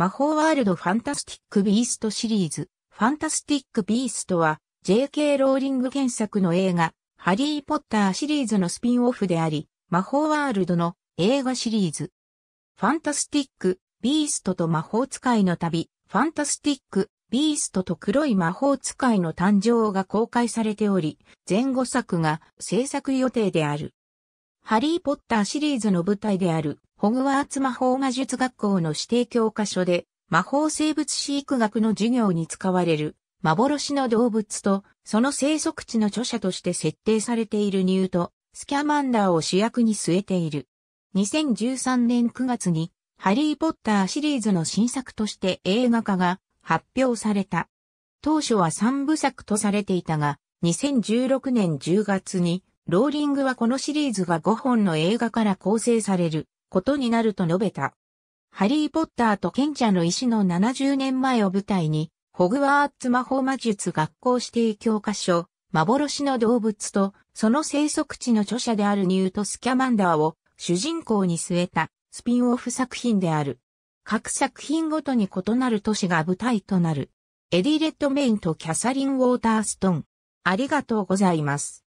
魔法ワールドファンタスティック・ビーストシリーズ。ファンタスティック・ビーストは J.K. ローリング原作の映画、ハリー・ポッターシリーズのスピンオフであり、魔法ワールドの映画シリーズ。ファンタスティック・ビーストと魔法使いの旅、ファンタスティック・ビーストと黒い魔法使いの誕生が公開されており、前後作が制作予定である。ハリー・ポッターシリーズの舞台であるホグワーツ魔法魔術学校の指定教科書で、魔法生物飼育学の授業に使われる、幻の動物と、その生息地の著者として設定されているニュート、スキャマンダーを主役に据えている。2013年9月に、ハリー・ポッターシリーズの新作として映画化が発表された。当初は3部作とされていたが、2016年10月に、ローリングはこのシリーズが5本の映画から構成されることになると述べた。ハリー・ポッターとケンゃんの石の70年前を舞台に、ホグワーツ魔法魔術学校指定教科書、幻の動物と、その生息地の著者であるニュート・スキャマンダーを主人公に据えたスピンオフ作品である。各作品ごとに異なる都市が舞台となる。エディ・レッドメインとキャサリン・ウォーターストン。ありがとうございます。